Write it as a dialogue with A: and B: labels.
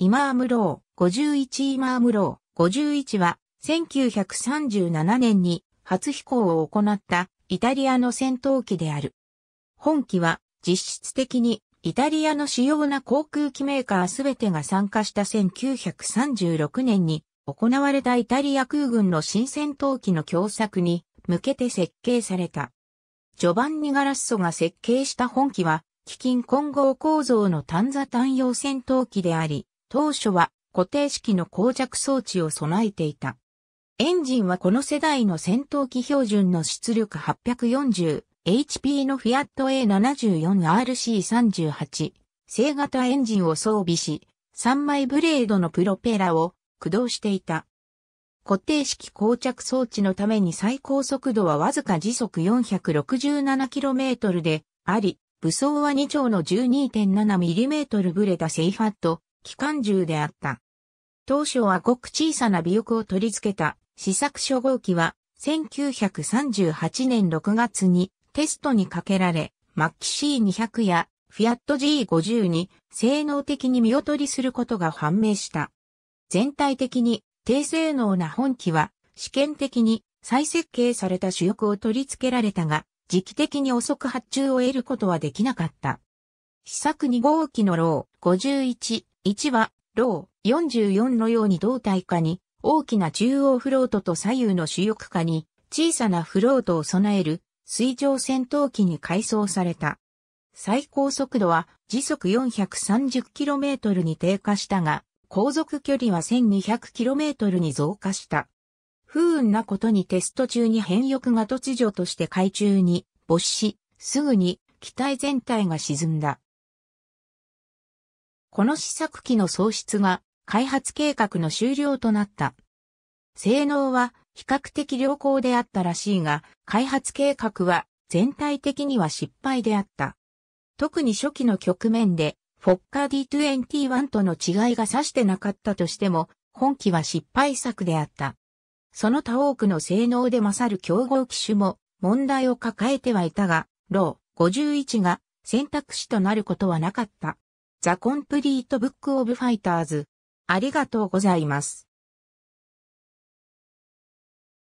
A: イマームロー、51イマームロー、51は、1937年に初飛行を行ったイタリアの戦闘機である。本機は実質的にイタリアの主要な航空機メーカーすべてが参加した1936年に行われたイタリア空軍の新戦闘機の共作に向けて設計された。ジョバンニ・ガラッソが設計した本機は、基金混合構造の単座単用戦闘機であり、当初は固定式の膠着装置を備えていた。エンジンはこの世代の戦闘機標準の出力 840HP のフィアット A74RC38 正型エンジンを装備し、3枚ブレードのプロペラを駆動していた。固定式膠着装置のために最高速度はわずか時速 467km であり、武装は2丁の 12.7mm ブレたセイファット機関銃であった。当初はごく小さな尾翼を取り付けた試作初号機は1938年6月にテストにかけられ、マッキ C200 やフィアット G50 に性能的に見劣りすることが判明した。全体的に低性能な本機は試験的に再設計された主翼を取り付けられたが、時期的に遅く発注を得ることはできなかった。試作2号機のロー51 1は、ロー44のように胴体下に、大きな中央フロートと左右の主翼下に、小さなフロートを備える、水上戦闘機に改装された。最高速度は時速 430km に低下したが、航続距離は 1200km に増加した。不運なことにテスト中に変翼が突如として海中に没し、すぐに機体全体が沈んだ。この試作機の喪失が開発計画の終了となった。性能は比較的良好であったらしいが、開発計画は全体的には失敗であった。特に初期の局面で、フォッカー D21 との違いが指してなかったとしても、本機は失敗作であった。その他多くの性能で勝る競合機種も問題を抱えてはいたが、ロー51が選択肢となることはなかった。ザ・コンプリート・ブック・オブ・ファイターズ。ありがとうございます。